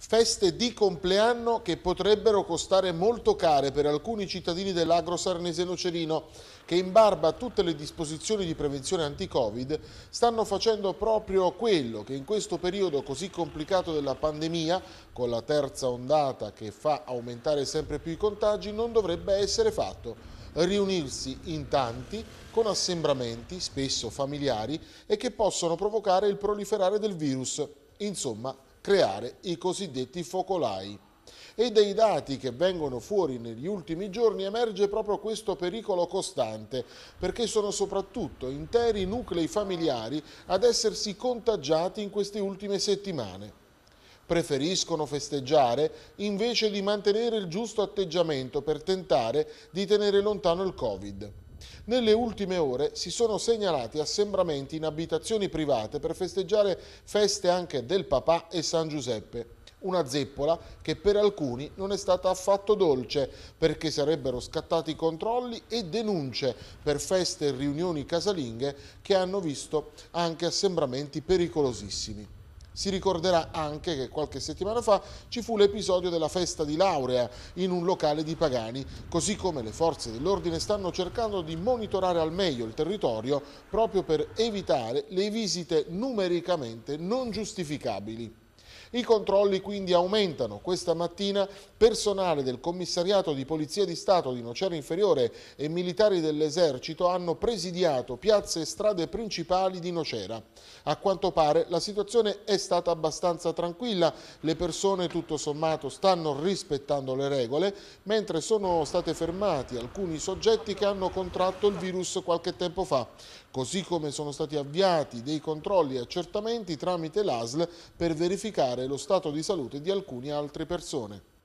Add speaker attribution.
Speaker 1: Feste di compleanno che potrebbero costare molto care per alcuni cittadini dell'agro sarnese nocerino che in barba a tutte le disposizioni di prevenzione anti-covid stanno facendo proprio quello che in questo periodo così complicato della pandemia, con la terza ondata che fa aumentare sempre più i contagi, non dovrebbe essere fatto riunirsi in tanti con assembramenti, spesso familiari, e che possono provocare il proliferare del virus. Insomma, creare i cosiddetti focolai. E dai dati che vengono fuori negli ultimi giorni emerge proprio questo pericolo costante, perché sono soprattutto interi nuclei familiari ad essersi contagiati in queste ultime settimane preferiscono festeggiare invece di mantenere il giusto atteggiamento per tentare di tenere lontano il Covid. Nelle ultime ore si sono segnalati assembramenti in abitazioni private per festeggiare feste anche del papà e San Giuseppe. Una zeppola che per alcuni non è stata affatto dolce perché sarebbero scattati controlli e denunce per feste e riunioni casalinghe che hanno visto anche assembramenti pericolosissimi. Si ricorderà anche che qualche settimana fa ci fu l'episodio della festa di laurea in un locale di Pagani, così come le forze dell'ordine stanno cercando di monitorare al meglio il territorio proprio per evitare le visite numericamente non giustificabili. I controlli quindi aumentano. Questa mattina personale del commissariato di Polizia di Stato di Nocera Inferiore e militari dell'esercito hanno presidiato piazze e strade principali di Nocera. A quanto pare la situazione è stata abbastanza tranquilla, le persone tutto sommato stanno rispettando le regole, mentre sono state fermati alcuni soggetti che hanno contratto il virus qualche tempo fa, così come sono stati avviati dei controlli e accertamenti tramite l'ASL per verificare lo stato di salute di alcune altre persone.